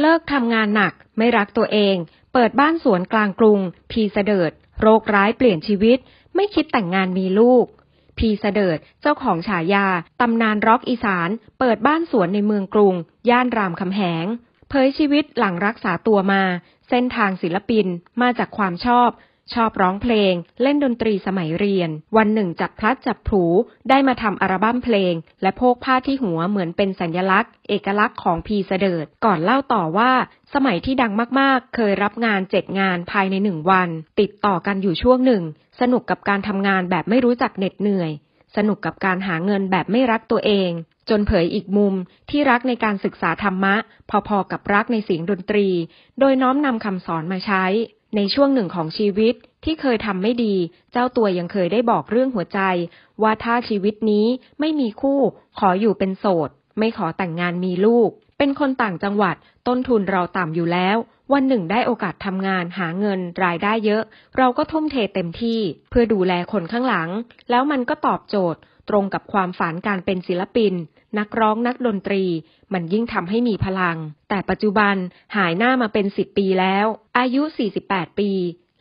เลิกทำงานหนักไม่รักตัวเอง เปิดบ้านสวนกลางกรุง พีเสดิร์ดโรคร้ายเปลี่ยนชีวิต ไม่คิดแต่งงานมีลูก พีเสดิร์ดเจ้าของฉายา ตำนานร็อกอีสาน เปิดบ้านสวนในเมืองกรุง ย่านรามคำแหง เผยชีวิตหลังรักษาตัวมา เส้นทางศิลปินมาจากความชอบชอบร้องเพลง เล่นดนตรีสมัยเรียน วันหนึ่งจับพลัดจับผูได้มาทำอัลบั้มเพลง และโพกผ้าที่หัวเหมือนเป็นสัญญลักษณ์เอกลักษณ์ของพีเสดิร์ดก่อนเล่าต่อว่า สมัยที่ดังมากๆ เคยรับงานเจ็ดงานภายในหนึ่งวัน ติดต่อกันอยู่ช่วงหนึ่ง สนุกกับการทำงานแบบไม่รู้จักเหน็ดเหนื่อย สนุกกับการหาเงินแบบไม่รักตัวเอง จนเผยอีกมุมที่รักในการศึกษาธรรมะ พอๆกับรักในเสียงดนตรี โดยน้อมนำคำสอนมาใช้ในช่วงหนึ่งของชีวิตที่เคยทำไม่ดี เจ้าตัวยังเคยได้บอกเรื่องหัวใจ ว่าถ้าชีวิตนี้ไม่มีคู่ ขออยู่เป็นโสด ไม่ขอแต่งงานมีลูก เป็นคนต่างจังหวัดต้นทุนเราต่ำอยู่แล้ว วันหนึ่งได้โอกาสทำงานหาเงินรายได้เยอะ เราก็ทุ่มเทเต็มที่เพื่อดูแลคนข้างหลัง แล้วมันก็ตอบโจทย์ตรงกับความฝันการเป็นศิลปิน นักร้องนักดนตรีมันยิ่งทำให้มีพลัง แต่ปัจจุบันหายหน้ามาเป็น 10 ปีแล้ว อายุ 48 ปี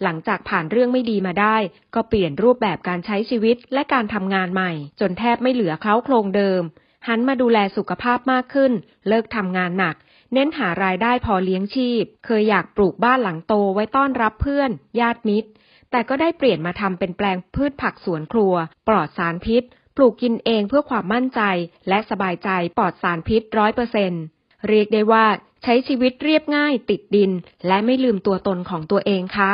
หลังจากผ่านเรื่องไม่ดีมาได้ ก็เปลี่ยนรูปแบบการใช้ชีวิตและการทำงานใหม่ จนแทบไม่เหลือเคล้าโครงเดิม หันมาดูแลสุขภาพมากขึ้นเลิกทำงานหนัก เน้นหารายได้พอเลี้ยงชีพ เคยอยากปลูกบ้านหลังโตไว้ต้อนรับเพื่อน ญาติมิตร แต่ก็ได้เปลี่ยนมาทำเป็นแปลงพืชผักสวนครัว ปลอดสารพิษปลูกกินเองเพื่อความมั่นใจและสบายใจปลอดสารพิษร้อยเปอร์เซ็นเรียกได้ว่าใช้ชีวิตเรียบง่ายติดดิน และไม่ลืมตัวตนของตัวเองค่ะ